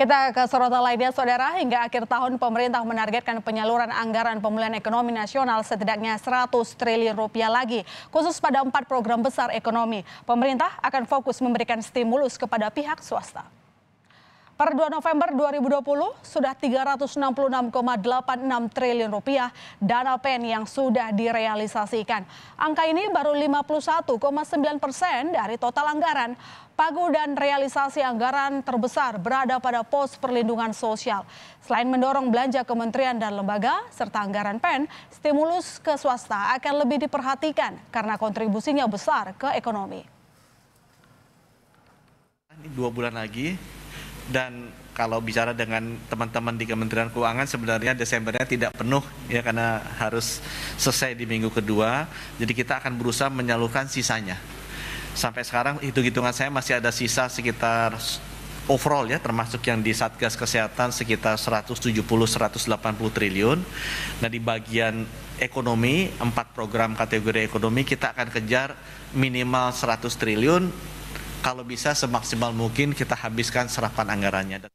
Kita ke sorotan lainnya, Saudara. Hingga akhir tahun, pemerintah menargetkan penyaluran anggaran pemulihan ekonomi nasional setidaknya 100 triliun rupiah lagi, khusus pada empat program besar ekonomi. Pemerintah akan fokus memberikan stimulus kepada pihak swasta. Per 2 November 2020 sudah 366,86 triliun rupiah dana PEN yang sudah direalisasikan. Angka ini baru 51,9 persen dari total anggaran. Pagu dan realisasi anggaran terbesar berada pada pos perlindungan sosial. Selain mendorong belanja kementerian dan lembaga serta anggaran PEN, stimulus ke swasta akan lebih diperhatikan karena kontribusinya besar ke ekonomi. dua bulan lagi dan kalau bicara dengan teman-teman di Kementerian Keuangan sebenarnya Desembernya tidak penuh ya karena harus selesai di minggu kedua. Jadi kita akan berusaha menyalurkan sisanya. Sampai sekarang hitung-hitungan saya masih ada sisa sekitar overall ya termasuk yang di Satgas Kesehatan sekitar 170 180 triliun. Nah, di bagian ekonomi empat program kategori ekonomi kita akan kejar minimal 100 triliun kalau bisa semaksimal mungkin kita habiskan serapan anggarannya